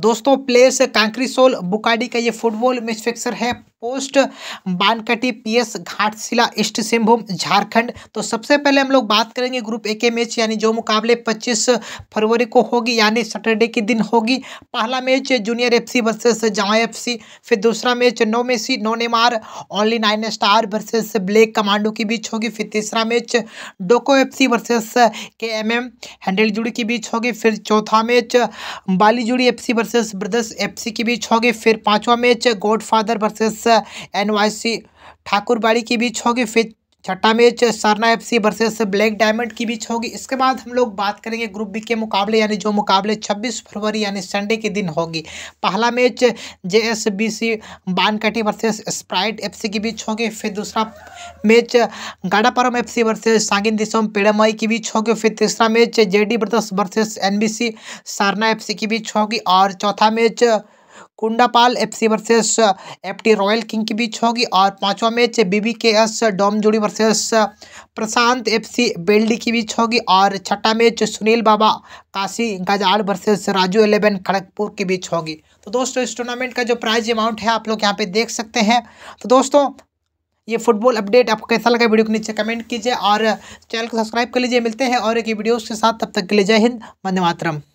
दोस्तों प्लेस कांक्रीसोल बुकाडी का ये फुटबॉल फिक्सर है post Bankati PS Ghatshila east Singhbhum Jharkhand तो सबसे पहले हम लोग बात करेंगे ग्रुप ए के मैच यानी जो मुकाबले 25 फरवरी को होगी यानी सैटरडे के दिन होगी पहला match junior FC versus Jama FC फिर दूसरा match no Messi no Neymar only nine star versus black commando के बीच होगी फिर तीसरा match Doko F C versus K M M हैंडल जुड़ी के बीच होगी फिर चौथा match Balijuri F C versus brothers F C के बीच होगी फिर पाँचवा match godfather versus NYC Thakurbari के बीच होगी फिर छठा match Sarna FC versus black diamond की बीच होगी इसके बाद हम लोग बात करेंगे ग्रुप बी के मुकाबले यानी जो मुकाबले 26 फरवरी यानी संडे के दिन होगी पहला match J S B C Bankati versus sprite FC के बीच होगी फिर दूसरा मैच गाड़ापारम एफ सी वर्सेज सांगिन दिसोम के बीच होगी फिर तीसरा match J D brothers versus N B C Sarna F C के बीच होगी और चौथा match Kundapal FC versus FT royal king के बीच होगी और पांचवा match B K S Domjuri versus Prashant FC बेल्डी के बीच होगी और छठा मैच सुनील बाबा काशी गजाल वर्सेस राजू एलेवन खड़गपुर के बीच होगी तो दोस्तों इस टूर्नामेंट का जो प्राइज अमाउंट है आप लोग यहाँ पे देख सकते हैं तो दोस्तों ये फुटबॉल अपडेट आपको कैसा लगा वीडियो के नीचे कमेंट कीजिए और चैनल uh, को सब्सक्राइब कर लीजिए मिलते हैं और एक वीडियोस के साथ तब तक के लिए जय हिंद वंदे मातरम